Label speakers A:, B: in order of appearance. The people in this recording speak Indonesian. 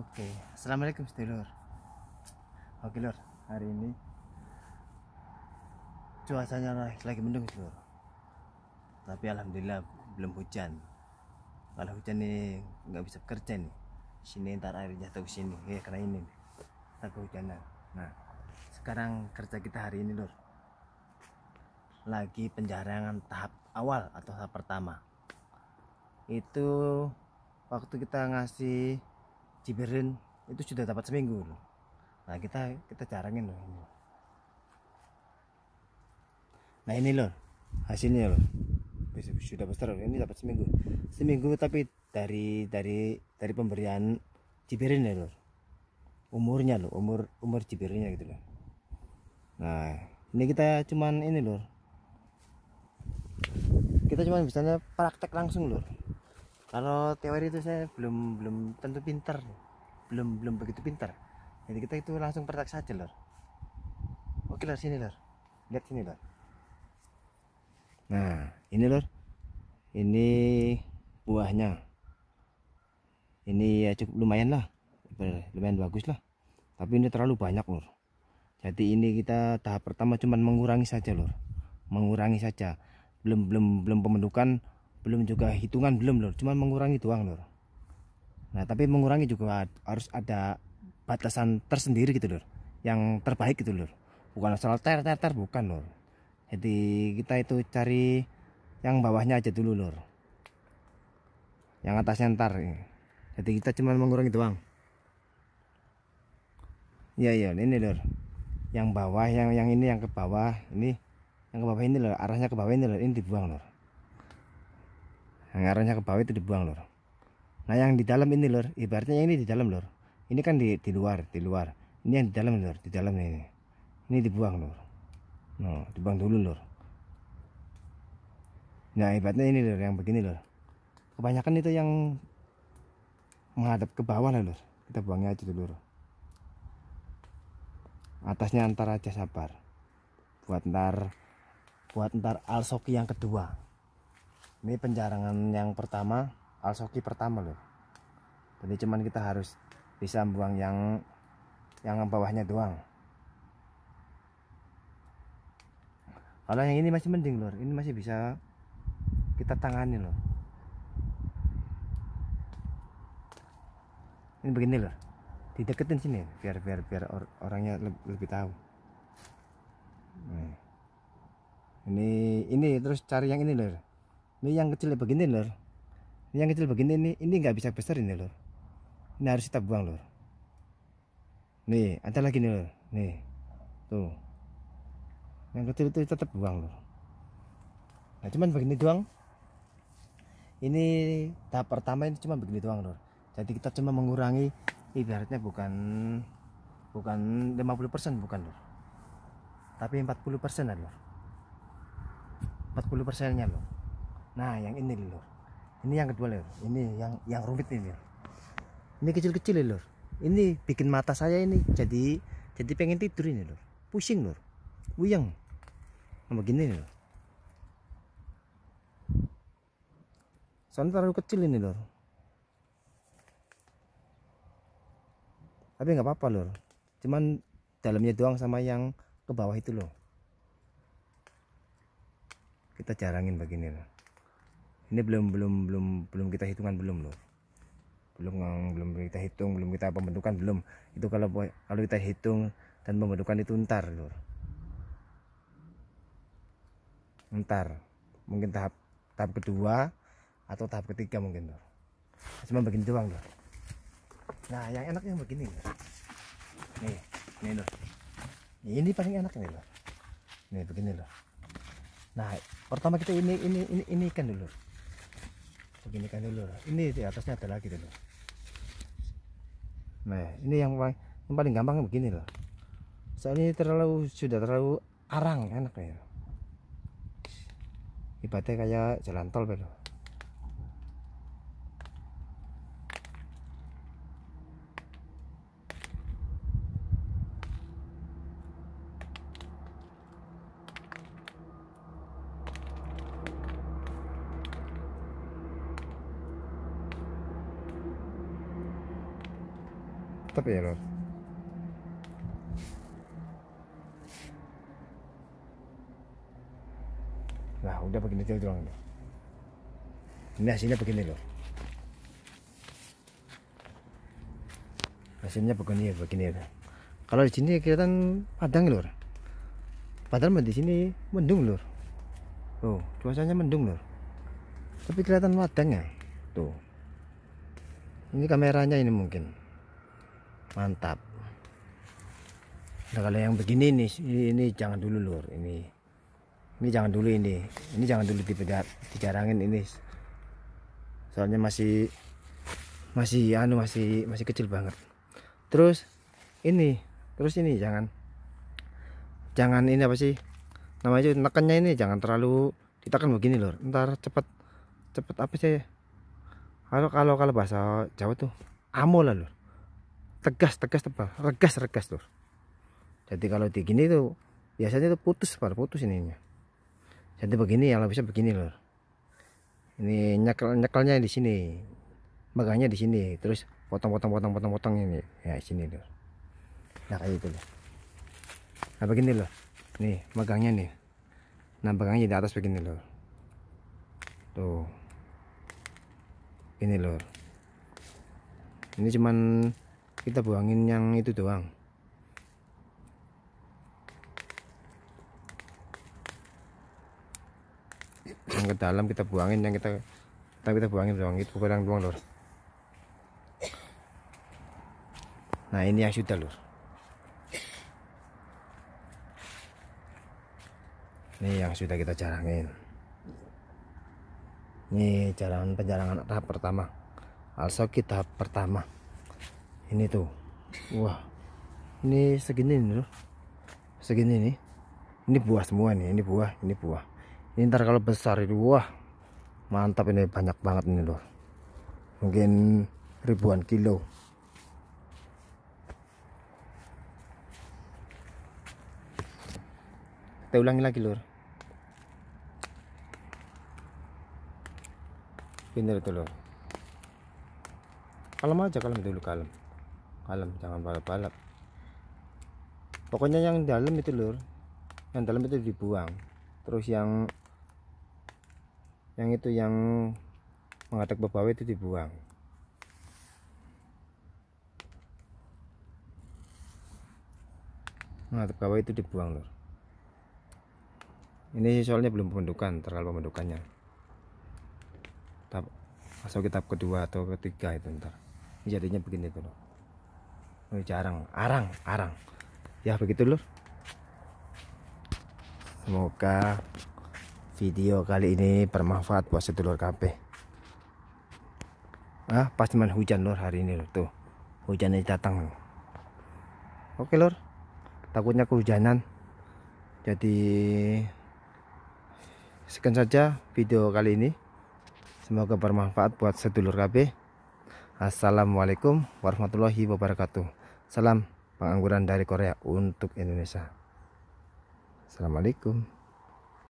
A: Oke, assalamualaikum sedulur. Oke lor, hari ini cuacanya lagi, mendung sedulur. Tapi alhamdulillah belum hujan. Kalau hujan nih nggak bisa kerja nih. Sini ntar airnya jatuh sini, ya karena ini takut kehujanan. Nah, sekarang kerja kita hari ini lor. Lagi penjarangan tahap awal atau tahap pertama. Itu waktu kita ngasih Ciberin itu sudah dapat seminggu loh. Nah kita kita carangin loh ini. Nah ini loh hasilnya loh sudah besar loh. ini dapat seminggu seminggu tapi dari dari dari pemberian Ciberin ya loh umurnya loh umur umur Cibirinnya gitu loh nah ini kita cuman ini loh kita cuman misalnya praktek langsung loh kalau teori itu saya belum belum tentu pinter belum belum begitu pinter jadi kita itu langsung praktek saja lor oke lor sini lor lihat sini lor nah ini lor ini buahnya ini ya cukup lumayan lah lumayan bagus lah tapi ini terlalu banyak lor jadi ini kita tahap pertama cuman mengurangi saja lor mengurangi saja belum belum belum pembentukan belum juga hitungan belum lur, cuman mengurangi doang lor nah tapi mengurangi juga harus ada batasan tersendiri gitu lur, yang terbaik gitu lor bukan asal ter ter ter bukan lor jadi kita itu cari yang bawahnya aja dulu lur, yang atasnya ntar jadi kita cuman mengurangi doang Iya iya ini lur, yang bawah yang yang ini yang ke bawah ini yang ke bawah ini lur, arahnya ke bawah ini lur, ini dibuang lur ngaranya ke bawah itu dibuang lor nah yang di dalam ini lor ibaratnya ini di dalam lor ini kan di, di luar di luar ini yang di dalam lor di dalam ini ini dibuang lor no nah, dibuang dulu lor nah ibaratnya ini lor yang begini lor kebanyakan itu yang menghadap ke bawah lah lor kita buangnya aja dulu lor atasnya antara aja sabar buat ntar buat ntar alsoki yang kedua ini penjarangan yang pertama alsoki pertama loh jadi cuman kita harus bisa buang yang yang bawahnya doang kalau yang ini masih mending lor ini masih bisa kita tangani loh ini begini loh dideketin sini biar biar biar or, orangnya lebih, lebih tahu nah. ini ini terus cari yang ini loh ini yang kecil begini lor ini yang kecil begini ini ini nggak bisa besar ini lor ini harus kita buang lor nih ada lagi nih lor nih tuh yang kecil itu tetap buang lor nah cuman begini doang ini tahap pertama ini cuma begini doang lor jadi kita cuma mengurangi ibaratnya bukan bukan 50% bukan lor tapi 40% lah lur 40 persennya loh nah yang ini lur ini yang kedua lur ini yang yang rumit ini ini kecil-kecil lur ini bikin mata saya ini jadi jadi pengen tidur ini lur pusing lur uyang sama gini lur soalnya terlalu kecil ini lur tapi nggak apa-apa lur cuman dalamnya doang sama yang ke bawah itu loh kita jarangin begini loh ini belum belum belum belum kita hitungan belum loh belum eh, belum kita hitung belum kita pembentukan belum itu kalau kalau kita hitung dan pembentukan itu ntar loh, ntar mungkin tahap tahap kedua atau tahap ketiga mungkin loh. cuma begini doang loh. nah yang enak yang begini loh. nih nih loh. ini paling enak nih loh nih begini loh. nah pertama kita ini ini ini ini ikan dulu beginikan dulu ini di atasnya ada lagi dulu nah ini yang paling, yang paling gampang kan begini loh soalnya ini terlalu sudah terlalu arang enak ya ibaratnya kayak jalan tol belo. tetap ya lor nah udah begini aja doang lor ini hasilnya begini loh. hasilnya begini ya, begini ya kalau di sini kelihatan padang lor padahal di sini mendung lor tuh cuacanya mendung lor tapi kelihatan padang ya tuh ini kameranya ini mungkin mantap nah kalau yang begini nih ini, ini jangan dulu lur ini ini jangan dulu ini ini jangan dulu dipegat dijarangin ini soalnya masih masih anu masih masih kecil banget terus ini terus ini jangan jangan ini apa sih namanya nekannya ini jangan terlalu ditekan begini lur ntar cepet cepet apa sih kalau kalau kalau bahasa Jawa tuh amol lah lur tegas tegas tebal regas regas tuh jadi kalau di gini tuh biasanya tuh putus tebal putus ininya jadi begini ya bisa begini loh ini nyekel nyekelnya di sini magangnya di sini terus potong potong potong potong potong ini ya sini loh nah kayak gitu loh nah begini loh nih magangnya nih nah megangnya di atas begini loh tuh ini loh ini cuman kita buangin yang itu doang yang ke dalam kita buangin yang kita kita, kita buangin doang itu kurang doang lor nah ini yang sudah lor ini yang sudah kita jarangin ini jalan penjarangan tahap pertama also kita tahap pertama ini tuh wah ini segini nih loh segini nih ini buah semua nih ini buah ini buah ini ntar kalau besar itu wah mantap ini banyak banget ini loh mungkin ribuan kilo kita ulangi lagi lor bener itu lor kalem aja kalem dulu kalem alam jangan balap-balap pokoknya yang dalam itu lur yang dalam itu dibuang terus yang yang itu yang menghadap bawah itu dibuang mengatak bawah itu dibuang lur ini soalnya belum pembentukan terlalu pembentukannya masuk kitab kedua atau ketiga itu ntar jadinya begini tuh jarang arang arang ya begitu lur semoga video kali ini bermanfaat buat sedulur KB ah pas main hujan lur hari ini lur tuh hujannya datang oke lur takutnya kehujanan jadi sekian saja video kali ini semoga bermanfaat buat sedulur KB Assalamualaikum warahmatullahi wabarakatuh Salam pengangguran dari Korea untuk Indonesia. Assalamualaikum.